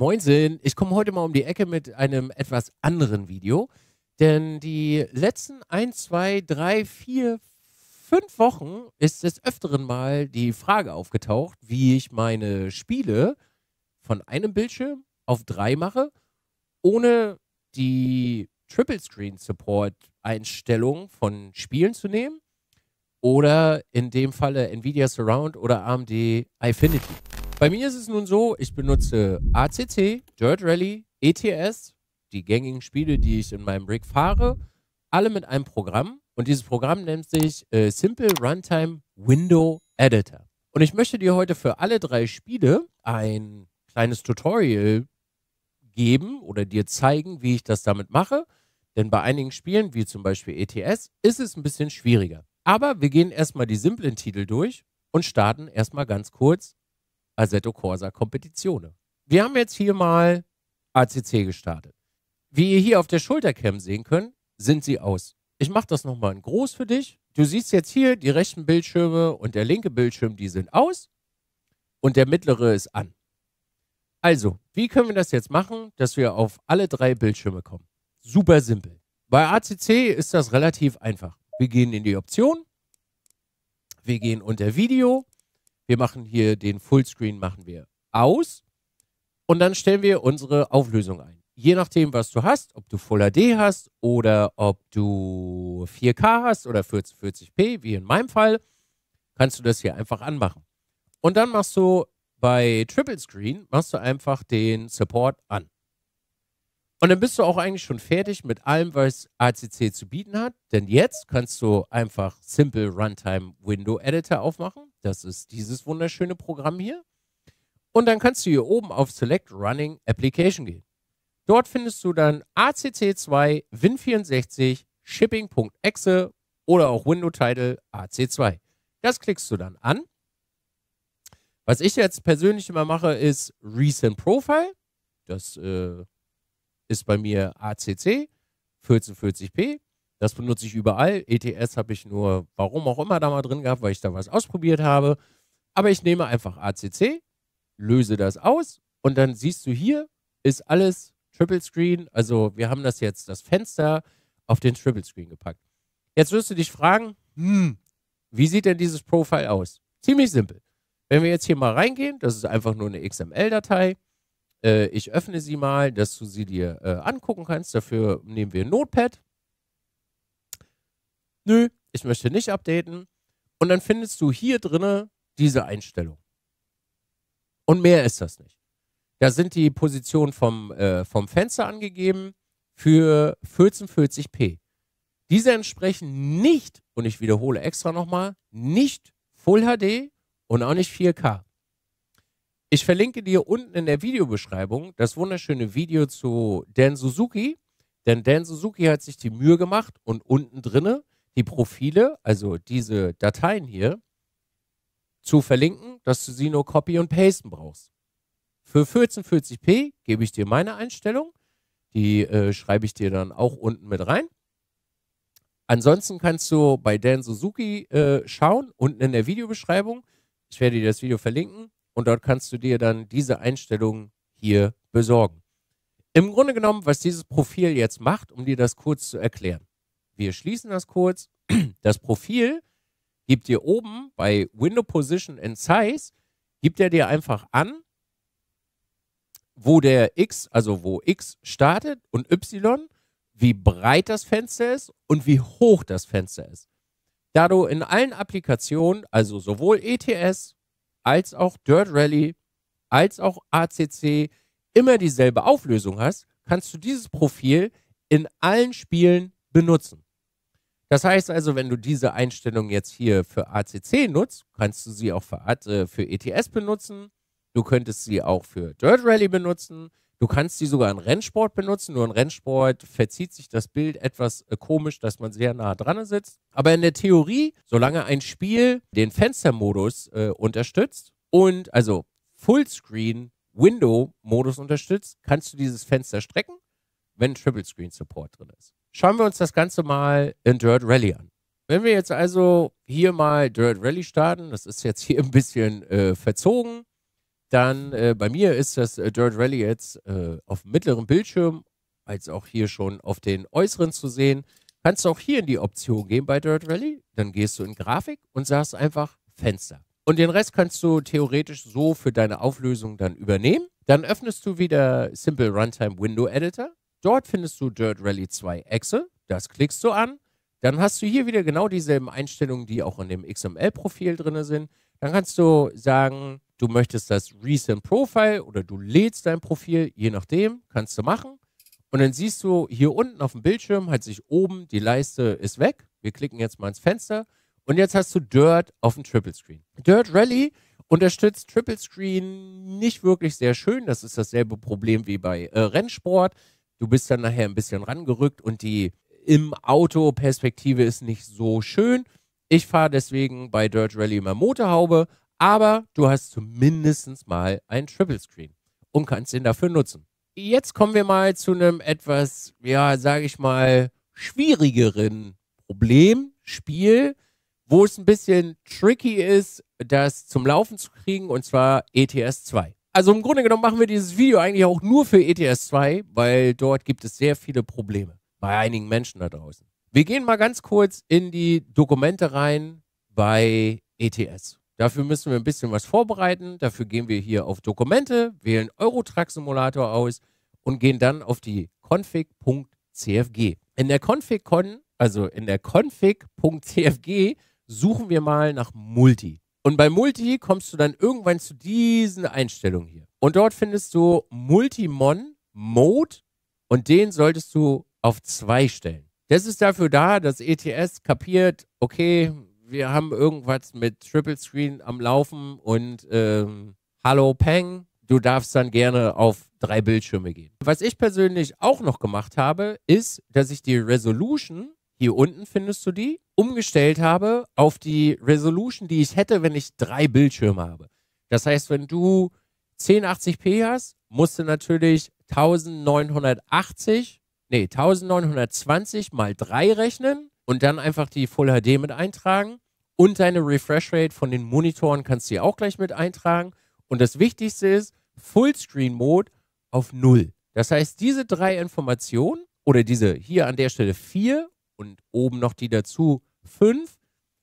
Moinsen, ich komme heute mal um die Ecke mit einem etwas anderen Video, denn die letzten 1, 2, 3, 4, 5 Wochen ist des Öfteren mal die Frage aufgetaucht, wie ich meine Spiele von einem Bildschirm auf drei mache, ohne die Triple Screen Support Einstellung von Spielen zu nehmen oder in dem Falle Nvidia Surround oder AMD Infinity. Bei mir ist es nun so, ich benutze ACC, Dirt Rally, ETS, die gängigen Spiele, die ich in meinem Rig fahre, alle mit einem Programm. Und dieses Programm nennt sich äh, Simple Runtime Window Editor. Und ich möchte dir heute für alle drei Spiele ein kleines Tutorial geben oder dir zeigen, wie ich das damit mache. Denn bei einigen Spielen, wie zum Beispiel ETS, ist es ein bisschen schwieriger. Aber wir gehen erstmal die simplen Titel durch und starten erstmal ganz kurz Assetto Corsa Competizione. Wir haben jetzt hier mal ACC gestartet. Wie ihr hier auf der Schultercam sehen könnt, sind sie aus. Ich mache das nochmal in groß für dich. Du siehst jetzt hier, die rechten Bildschirme und der linke Bildschirm, die sind aus und der mittlere ist an. Also, wie können wir das jetzt machen, dass wir auf alle drei Bildschirme kommen? Super simpel. Bei ACC ist das relativ einfach. Wir gehen in die Option, wir gehen unter Video wir machen hier den Fullscreen, machen wir aus und dann stellen wir unsere Auflösung ein. Je nachdem, was du hast, ob du Full HD hast oder ob du 4K hast oder 4040p, wie in meinem Fall, kannst du das hier einfach anmachen. Und dann machst du bei Triple Screen, machst du einfach den Support an. Und dann bist du auch eigentlich schon fertig mit allem, was ACC zu bieten hat. Denn jetzt kannst du einfach Simple Runtime Window Editor aufmachen. Das ist dieses wunderschöne Programm hier. Und dann kannst du hier oben auf Select Running Application gehen. Dort findest du dann ACC2, Win64, Shipping.exe oder auch Window Title AC2. Das klickst du dann an. Was ich jetzt persönlich immer mache, ist Recent Profile. Das äh, ist bei mir ACC 1440p. Das benutze ich überall. ETS habe ich nur, warum auch immer, da mal drin gehabt, weil ich da was ausprobiert habe. Aber ich nehme einfach ACC, löse das aus und dann siehst du hier, ist alles Triple Screen. Also wir haben das jetzt, das Fenster auf den Triple Screen gepackt. Jetzt wirst du dich fragen, hm, wie sieht denn dieses Profile aus? Ziemlich simpel. Wenn wir jetzt hier mal reingehen, das ist einfach nur eine XML-Datei. Äh, ich öffne sie mal, dass du sie dir äh, angucken kannst. Dafür nehmen wir Notepad nö, ich möchte nicht updaten. Und dann findest du hier drinne diese Einstellung. Und mehr ist das nicht. Da sind die Positionen vom, äh, vom Fenster angegeben für 1440p. Diese entsprechen nicht, und ich wiederhole extra nochmal, nicht Full HD und auch nicht 4K. Ich verlinke dir unten in der Videobeschreibung das wunderschöne Video zu Dan Suzuki, denn Dan Suzuki hat sich die Mühe gemacht und unten drinne die Profile, also diese Dateien hier, zu verlinken, dass du sie nur Copy und Pasten brauchst. Für 1440p gebe ich dir meine Einstellung. Die äh, schreibe ich dir dann auch unten mit rein. Ansonsten kannst du bei Dan Suzuki äh, schauen, unten in der Videobeschreibung. Ich werde dir das Video verlinken und dort kannst du dir dann diese Einstellungen hier besorgen. Im Grunde genommen, was dieses Profil jetzt macht, um dir das kurz zu erklären. Wir schließen das kurz. Das Profil gibt dir oben bei Window Position and Size, gibt er dir einfach an, wo der X, also wo X startet und Y, wie breit das Fenster ist und wie hoch das Fenster ist. Da du in allen Applikationen, also sowohl ETS als auch Dirt Rally als auch ACC, immer dieselbe Auflösung hast, kannst du dieses Profil in allen Spielen benutzen. Das heißt also, wenn du diese Einstellung jetzt hier für ACC nutzt, kannst du sie auch für, äh, für ETS benutzen. Du könntest sie auch für Dirt Rally benutzen. Du kannst sie sogar in Rennsport benutzen. Nur in Rennsport verzieht sich das Bild etwas äh, komisch, dass man sehr nah dran sitzt. Aber in der Theorie, solange ein Spiel den Fenstermodus äh, unterstützt und also Fullscreen Window Modus unterstützt, kannst du dieses Fenster strecken, wenn Triple Screen Support drin ist schauen wir uns das Ganze mal in Dirt Rally an. Wenn wir jetzt also hier mal Dirt Rally starten, das ist jetzt hier ein bisschen äh, verzogen, dann äh, bei mir ist das äh, Dirt Rally jetzt äh, auf mittlerem Bildschirm, als auch hier schon auf den äußeren zu sehen. Kannst du auch hier in die Option gehen bei Dirt Rally, dann gehst du in Grafik und sagst einfach Fenster. Und den Rest kannst du theoretisch so für deine Auflösung dann übernehmen. Dann öffnest du wieder Simple Runtime Window Editor Dort findest du Dirt Rally 2 Excel. das klickst du an. Dann hast du hier wieder genau dieselben Einstellungen, die auch in dem XML-Profil drin sind. Dann kannst du sagen, du möchtest das Recent Profile oder du lädst dein Profil, je nachdem, kannst du machen. Und dann siehst du hier unten auf dem Bildschirm hat sich oben die Leiste ist weg. Wir klicken jetzt mal ins Fenster und jetzt hast du Dirt auf dem Triple Screen. Dirt Rally unterstützt Triple Screen nicht wirklich sehr schön. Das ist dasselbe Problem wie bei äh, Rennsport. Du bist dann nachher ein bisschen rangerückt und die im Auto Perspektive ist nicht so schön. Ich fahre deswegen bei Dirt Rally immer Motorhaube, aber du hast zumindest mal einen Triple Screen und kannst ihn dafür nutzen. Jetzt kommen wir mal zu einem etwas, ja, sage ich mal, schwierigeren Problem, Spiel, wo es ein bisschen tricky ist, das zum Laufen zu kriegen, und zwar ETS 2. Also im Grunde genommen machen wir dieses Video eigentlich auch nur für ETS 2, weil dort gibt es sehr viele Probleme bei einigen Menschen da draußen. Wir gehen mal ganz kurz in die Dokumente rein bei ETS. Dafür müssen wir ein bisschen was vorbereiten. Dafür gehen wir hier auf Dokumente, wählen Eurotruck Simulator aus und gehen dann auf die config.cfg. In der config.con, also in der config.cfg suchen wir mal nach Multi. Und bei Multi kommst du dann irgendwann zu diesen Einstellungen hier. Und dort findest du Multimon, Mode und den solltest du auf zwei stellen. Das ist dafür da, dass ETS kapiert, okay, wir haben irgendwas mit Triple Screen am Laufen und ähm, hallo Peng, du darfst dann gerne auf drei Bildschirme gehen. Was ich persönlich auch noch gemacht habe, ist, dass ich die Resolution hier unten findest du die, umgestellt habe auf die Resolution, die ich hätte, wenn ich drei Bildschirme habe. Das heißt, wenn du 1080p hast, musst du natürlich 1980, nee, 1920 mal 3 rechnen und dann einfach die Full HD mit eintragen und deine Refresh Rate von den Monitoren kannst du dir auch gleich mit eintragen. Und das Wichtigste ist, Fullscreen Mode auf 0. Das heißt, diese drei Informationen oder diese hier an der Stelle 4 und oben noch die dazu fünf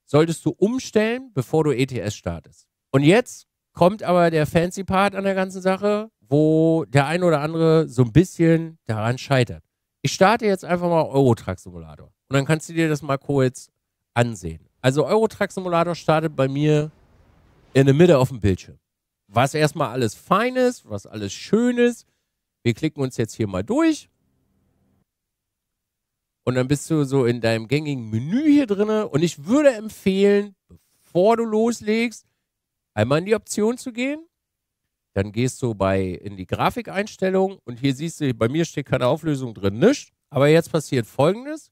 solltest du umstellen, bevor du ETS startest. Und jetzt kommt aber der fancy Part an der ganzen Sache, wo der ein oder andere so ein bisschen daran scheitert. Ich starte jetzt einfach mal Eurotruck Simulator und dann kannst du dir das mal kurz ansehen. Also Eurotruck Simulator startet bei mir in der Mitte auf dem Bildschirm. Was erstmal alles fein ist, was alles schön ist. Wir klicken uns jetzt hier mal durch und dann bist du so in deinem gängigen Menü hier drin. Und ich würde empfehlen, bevor du loslegst, einmal in die Option zu gehen. Dann gehst du bei in die Grafikeinstellung und hier siehst du, bei mir steht keine Auflösung drin, nichts. Aber jetzt passiert folgendes.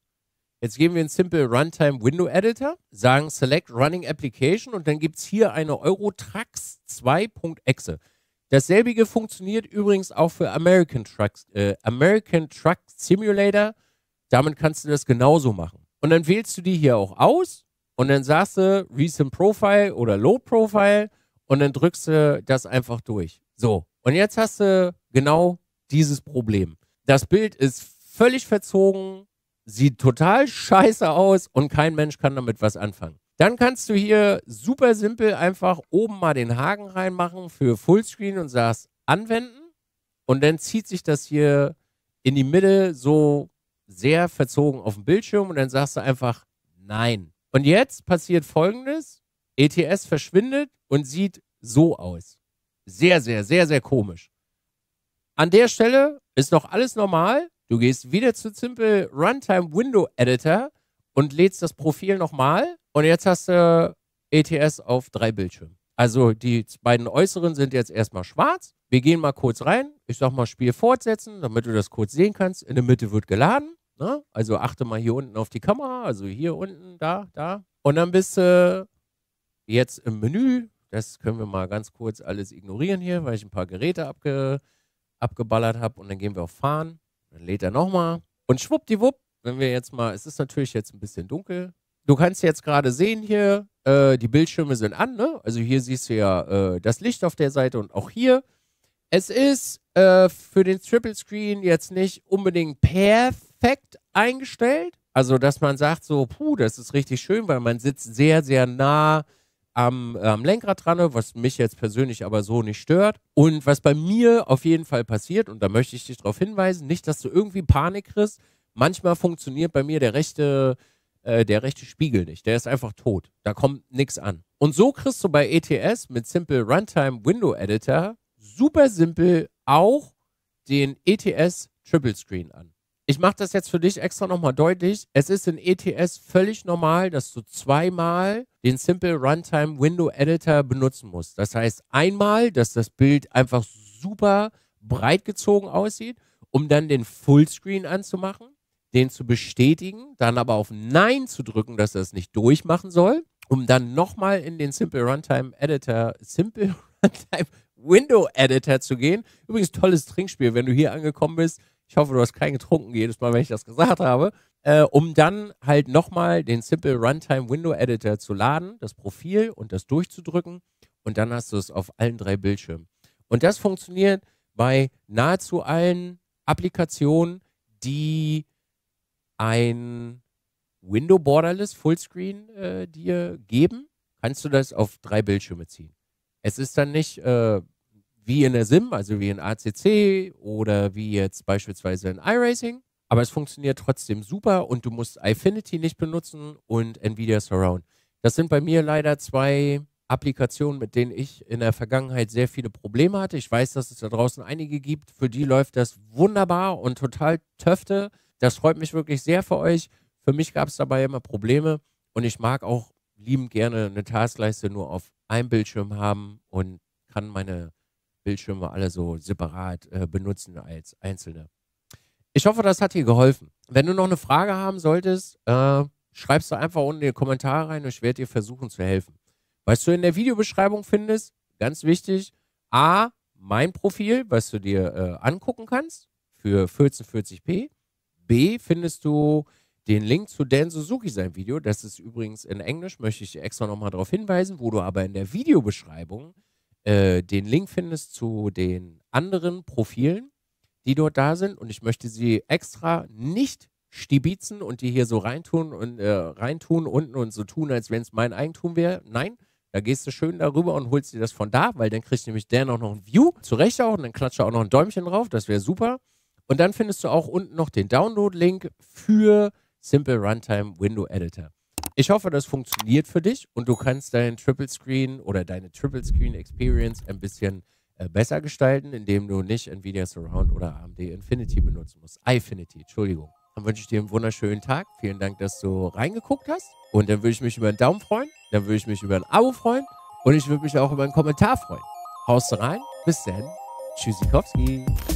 Jetzt gehen wir in Simple Runtime Window Editor, sagen Select Running Application und dann gibt es hier eine Eurotrax 2.exe. Dasselbige funktioniert übrigens auch für American Truck, äh, American Truck Simulator damit kannst du das genauso machen. Und dann wählst du die hier auch aus und dann sagst du Recent Profile oder Low Profile und dann drückst du das einfach durch. So. Und jetzt hast du genau dieses Problem. Das Bild ist völlig verzogen, sieht total scheiße aus und kein Mensch kann damit was anfangen. Dann kannst du hier super simpel einfach oben mal den Haken reinmachen für Fullscreen und sagst anwenden und dann zieht sich das hier in die Mitte so sehr verzogen auf dem Bildschirm und dann sagst du einfach nein. Und jetzt passiert folgendes: ETS verschwindet und sieht so aus. Sehr, sehr, sehr, sehr komisch. An der Stelle ist noch alles normal. Du gehst wieder zu Simple Runtime Window Editor und lädst das Profil nochmal. Und jetzt hast du ETS auf drei Bildschirmen. Also die beiden äußeren sind jetzt erstmal schwarz. Wir gehen mal kurz rein. Ich sag mal Spiel fortsetzen, damit du das kurz sehen kannst. In der Mitte wird geladen. Ne? Also achte mal hier unten auf die Kamera, also hier unten, da, da. Und dann bist du jetzt im Menü. Das können wir mal ganz kurz alles ignorieren hier, weil ich ein paar Geräte abge abgeballert habe. Und dann gehen wir auf Fahren. Dann lädt er nochmal. Und schwuppdiwupp, wenn wir jetzt mal, es ist natürlich jetzt ein bisschen dunkel. Du kannst jetzt gerade sehen hier, äh, die Bildschirme sind an, ne? Also hier siehst du ja äh, das Licht auf der Seite und auch hier. Es ist äh, für den Triple Screen jetzt nicht unbedingt Path, perfekt eingestellt. Also, dass man sagt so, puh, das ist richtig schön, weil man sitzt sehr, sehr nah am, am Lenkrad dran, ne, was mich jetzt persönlich aber so nicht stört. Und was bei mir auf jeden Fall passiert, und da möchte ich dich darauf hinweisen, nicht, dass du irgendwie Panik kriegst. Manchmal funktioniert bei mir der rechte, äh, der rechte Spiegel nicht. Der ist einfach tot. Da kommt nichts an. Und so kriegst du bei ETS mit Simple Runtime Window Editor super simpel auch den ETS Triple Screen an ich mache das jetzt für dich extra nochmal deutlich. Es ist in ETS völlig normal, dass du zweimal den Simple Runtime Window Editor benutzen musst. Das heißt einmal, dass das Bild einfach super breit gezogen aussieht, um dann den Fullscreen anzumachen, den zu bestätigen, dann aber auf Nein zu drücken, dass er es nicht durchmachen soll, um dann nochmal in den Simple Runtime Editor, Simple Runtime Window Editor zu gehen. Übrigens tolles Trinkspiel, wenn du hier angekommen bist ich hoffe, du hast keinen getrunken jedes Mal, wenn ich das gesagt habe. Äh, um dann halt nochmal den Simple Runtime Window Editor zu laden, das Profil und das durchzudrücken. Und dann hast du es auf allen drei Bildschirmen. Und das funktioniert bei nahezu allen Applikationen, die ein Window Borderless Fullscreen äh, dir geben, kannst du das auf drei Bildschirme ziehen. Es ist dann nicht äh, wie in der SIM, also wie in ACC oder wie jetzt beispielsweise in iRacing. Aber es funktioniert trotzdem super und du musst Affinity nicht benutzen und Nvidia Surround. Das sind bei mir leider zwei Applikationen, mit denen ich in der Vergangenheit sehr viele Probleme hatte. Ich weiß, dass es da draußen einige gibt, für die läuft das wunderbar und total töfte. Das freut mich wirklich sehr für euch. Für mich gab es dabei immer Probleme und ich mag auch lieben gerne eine Taskleiste nur auf einem Bildschirm haben und kann meine Bildschirme alle so separat äh, benutzen als einzelne. Ich hoffe, das hat dir geholfen. Wenn du noch eine Frage haben solltest, äh, schreibst du einfach unten in die Kommentare rein und ich werde dir versuchen zu helfen. Was du in der Videobeschreibung findest, ganz wichtig, A, mein Profil, was du dir äh, angucken kannst für 1440p. B, findest du den Link zu Dan Suzuki sein Video. Das ist übrigens in Englisch, möchte ich dir extra nochmal darauf hinweisen, wo du aber in der Videobeschreibung äh, den Link findest zu den anderen Profilen, die dort da sind. Und ich möchte sie extra nicht stibitzen und die hier so reintun und äh, reintun unten und so tun, als wenn es mein Eigentum wäre. Nein, da gehst du schön darüber und holst dir das von da, weil dann kriegst du nämlich der noch, ein View, zurecht auch, und dann klatscht auch noch ein Däumchen drauf, das wäre super. Und dann findest du auch unten noch den Download-Link für Simple Runtime Window Editor. Ich hoffe, das funktioniert für dich und du kannst deinen Triple Screen oder deine Triple Screen Experience ein bisschen äh, besser gestalten, indem du nicht Nvidia Surround oder AMD Infinity benutzen musst. Infinity, Entschuldigung. Dann wünsche ich dir einen wunderschönen Tag. Vielen Dank, dass du reingeguckt hast. Und dann würde ich mich über einen Daumen freuen. Dann würde ich mich über ein Abo freuen. Und ich würde mich auch über einen Kommentar freuen. Haust rein. Bis dann. Tschüssikowski.